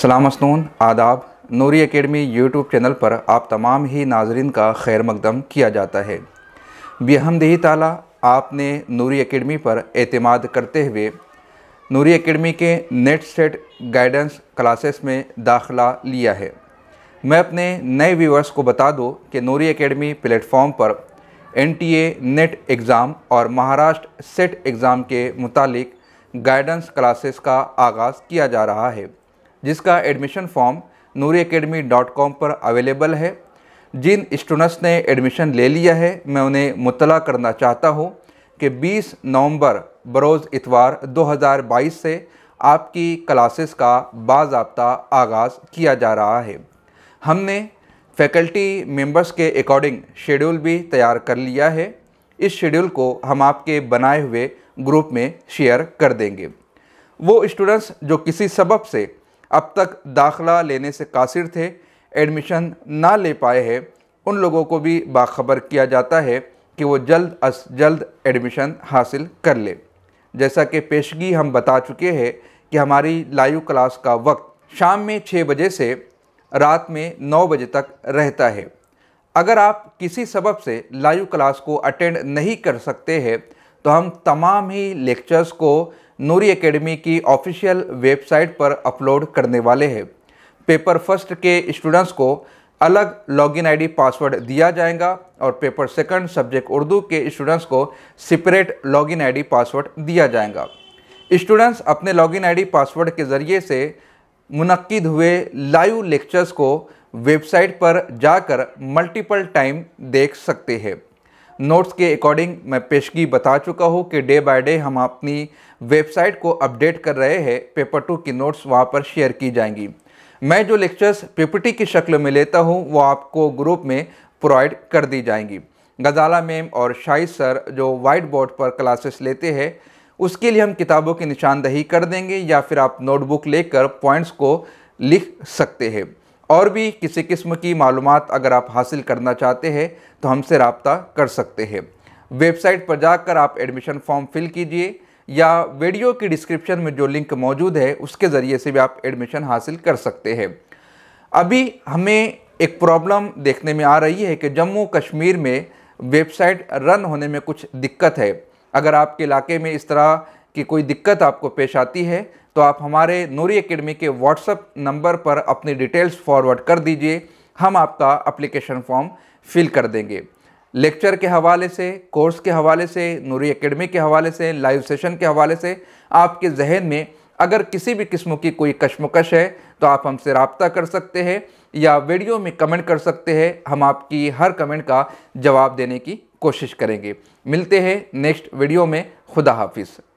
सलाम आदाब नूरी academy YouTube channel पर आप तमाम ही नाजरन का खैर मकदम किया जाता है बेहमदही ताला आपने नूरी एकेडमी पर अतमाद करते हुए नूरी एकेडमी के नेट सेट गाइडेंस क्लासेस में दाखला लिया है मैं अपने नए व्यूवर्स को बता दूँ कि नूरी एकेडमी प्लेटफॉर्म पर एनटीए नेट एग्ज़ाम और महाराष्ट्र सेट एग्ज़ाम के मुतालिक गाइडेंस क्लासेस का आगाज़ किया जा रहा है जिसका admission form Noori academy dot com पर अवेलेबल है जिन स्टूडेंट्स ने एडमिशन ले लिया है मैं उन्हें मुतला करना चाहता हूँ कि 20 नवंबर बरोज़ इतवार 2022 से आपकी क्लासेस का बाबा आगाज़ किया जा रहा है हमने फैकल्टी मेंबर्स के अकॉर्डिंग शेड्यूल भी तैयार कर लिया है इस शेड्यूल को हम आपके बनाए हुए ग्रुप में शेयर कर देंगे वो स्टूडेंट्स जो किसी सबब से अब तक दाखला लेने से कासिर थे एडमिशन ना ले पाए हैं उन लोगों को भी बाखबर किया जाता है कि वो जल्द अज जल्द एडमिशन हासिल कर ले जैसा कि पेशगी हम बता चुके हैं कि हमारी लाइव क्लास का वक्त शाम में छः बजे से रात में नौ बजे तक रहता है अगर आप किसी सबब से लाइव क्लास को अटेंड नहीं कर सकते हैं तो हम तमाम ही लेक्चर्स को नूरी एकेडमी की ऑफिशियल वेबसाइट पर अपलोड करने वाले हैं पेपर फर्स्ट के स्टूडेंट्स को अलग लॉगिन आईडी पासवर्ड दिया जाएगा और पेपर सेकंड सब्जेक्ट उर्दू के स्टूडेंट्स को सेपरेट लॉगिन आईडी पासवर्ड दिया जाएगा स्टूडेंट्स अपने लॉगिन आईडी पासवर्ड के ज़रिए से मुनद हुए लाइव लेक्चर्स को वेबसाइट पर जाकर मल्टीपल टाइम देख सकते हैं नोट्स के अकॉर्डिंग मैं पेशगी बता चुका हूँ कि डे बाय डे हम अपनी वेबसाइट को अपडेट कर रहे हैं पेपर टू की नोट्स वहाँ पर शेयर की जाएंगी मैं जो लेक्चर्स पीपीटी की शक्ल में लेता हूँ वो आपको ग्रुप में प्रोवाइड कर दी जाएंगी गजाला मैम और शाही सर जो वाइट बोर्ड पर क्लासेस लेते हैं उसके लिए हम किताबों की निशानदही कर देंगे या फिर आप नोटबुक लेकर पॉइंट्स को लिख सकते हैं और भी किसी किस्म की मालूम अगर आप हासिल करना चाहते हैं तो हमसे रबता कर सकते हैं वेबसाइट पर जाकर आप एडमिशन फॉर्म फिल कीजिए या वीडियो की डिस्क्रिप्शन में जो लिंक मौजूद है उसके ज़रिए से भी आप एडमिशन हासिल कर सकते हैं अभी हमें एक प्रॉब्लम देखने में आ रही है कि जम्मू कश्मीर में वेबसाइट रन होने में कुछ दिक्कत है अगर आपके इलाके में इस तरह की कोई दिक्कत आपको पेश आती है तो आप हमारे नूरी एकेडमी के व्हाट्सएप नंबर पर अपनी डिटेल्स फॉरवर्ड कर दीजिए हम आपका अप्लीकेशन फॉर्म फिल कर देंगे लेक्चर के हवाले से कोर्स के हवाले से नूरी एकेडमी के हवाले से लाइव सेशन के हवाले से आपके जहन में अगर किसी भी किस्म की कोई कशमकश है तो आप हमसे रबता कर सकते हैं या वीडियो में कमेंट कर सकते हैं हम आपकी हर कमेंट का जवाब देने की कोशिश करेंगे मिलते हैं नेक्स्ट वीडियो में खुदा हाफिज़